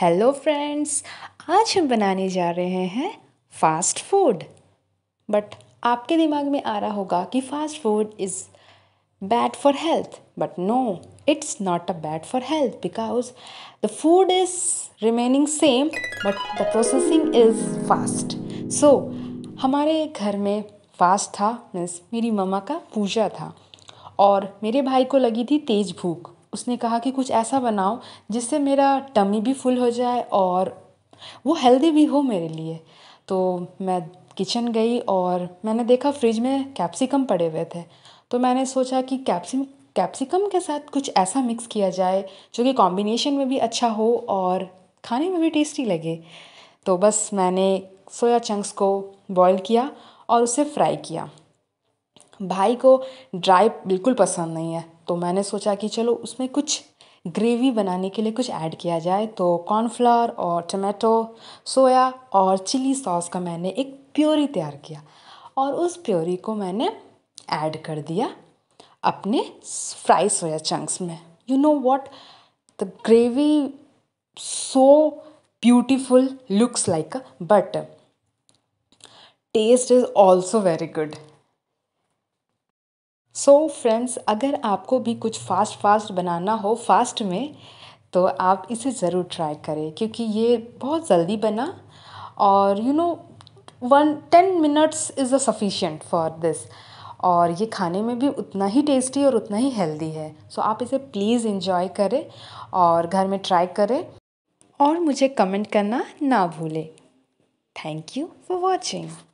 hello friends आज हम बनाने जा रहे हैं फास्ट फूड बट आपके दिमाग में आ रहा होगा कि fast food is bad for health but no it's not a bad for health because the food is remaining same but the processing is fast so हमारे घर में फास्ट था मीन्स मेरी मम्मा का पूजा था और मेरे भाई को लगी थी तेज़ भूख उसने कहा कि कुछ ऐसा बनाओ जिससे मेरा टमी भी फुल हो जाए और वो हेल्दी भी हो मेरे लिए तो मैं किचन गई और मैंने देखा फ्रिज में कैप्सिकम पड़े हुए थे तो मैंने सोचा कि कैप्सिक कैप्सिकम के साथ कुछ ऐसा मिक्स किया जाए जो कि कॉम्बिनेशन में भी अच्छा हो और खाने में भी टेस्टी लगे तो बस मैंने सोया चंक्स को बॉईल किया और उसे फ्राई किया भाई को ड्राई बिल्कुल पसंद नहीं है तो मैंने सोचा कि चलो उसमें कुछ ग्रेवी बनाने के लिए कुछ ऐड किया जाए तो कॉर्नफ्लावर और टमाटो सोया और चिली सॉस का मैंने एक प्योरी तैयार किया और उस प्योरी को मैंने ऐड कर दिया अपने फ्राई सोया चंक्स में you know what the gravy so beautiful looks like but taste is also very good so so, friends अगर आपको भी कुछ फास्ट फास्ट बनाना हो फास्ट में तो आप इसे ज़रूर ट्राई करें क्योंकि ये बहुत जल्दी बना और you know one ten minutes is a sufficient for this और ये खाने में भी उतना ही टेस्टी और उतना ही हेल्दी है सो so, आप इसे प्लीज़ इन्जॉय करें और घर में ट्राई करें और मुझे कमेंट करना ना भूलें थैंक यू फॉर वॉचिंग